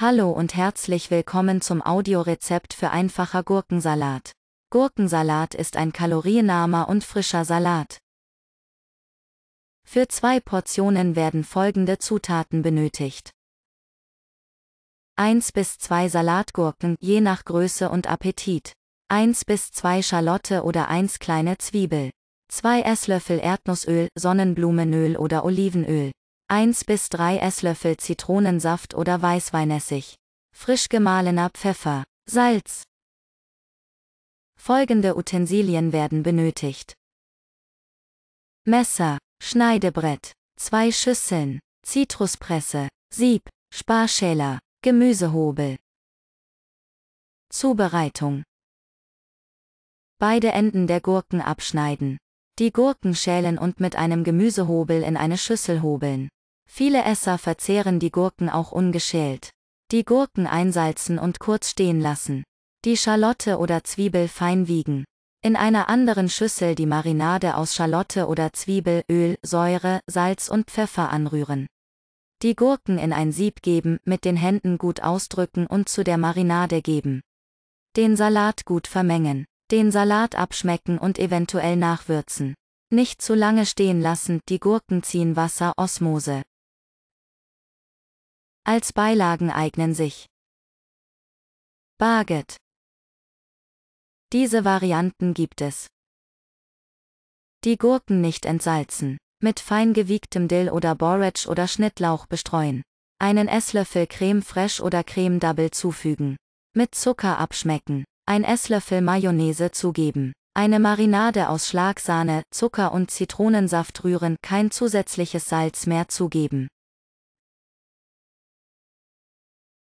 Hallo und herzlich willkommen zum Audiorezept für einfacher Gurkensalat. Gurkensalat ist ein kalorienarmer und frischer Salat. Für zwei Portionen werden folgende Zutaten benötigt. 1 bis 2 Salatgurken, je nach Größe und Appetit. 1 bis 2 Schalotte oder 1 kleine Zwiebel. 2 Esslöffel Erdnussöl, Sonnenblumenöl oder Olivenöl. 1 bis 3 Esslöffel Zitronensaft oder Weißweinessig. Frisch gemahlener Pfeffer, Salz. Folgende Utensilien werden benötigt. Messer, Schneidebrett, zwei Schüsseln, Zitruspresse, Sieb, Sparschäler, Gemüsehobel. Zubereitung. Beide Enden der Gurken abschneiden. Die Gurken schälen und mit einem Gemüsehobel in eine Schüssel hobeln. Viele Esser verzehren die Gurken auch ungeschält. Die Gurken einsalzen und kurz stehen lassen. Die Schalotte oder Zwiebel fein wiegen. In einer anderen Schüssel die Marinade aus Schalotte oder Zwiebel, Öl, Säure, Salz und Pfeffer anrühren. Die Gurken in ein Sieb geben, mit den Händen gut ausdrücken und zu der Marinade geben. Den Salat gut vermengen. Den Salat abschmecken und eventuell nachwürzen. Nicht zu lange stehen lassen, die Gurken ziehen Wasser, Osmose als Beilagen eignen sich. Barget. Diese Varianten gibt es. Die Gurken nicht entsalzen. Mit fein gewiegtem Dill oder Borage oder Schnittlauch bestreuen. Einen Esslöffel Creme Fraiche oder Creme Double zufügen. Mit Zucker abschmecken. Ein Esslöffel Mayonnaise zugeben. Eine Marinade aus Schlagsahne, Zucker und Zitronensaft rühren, kein zusätzliches Salz mehr zugeben.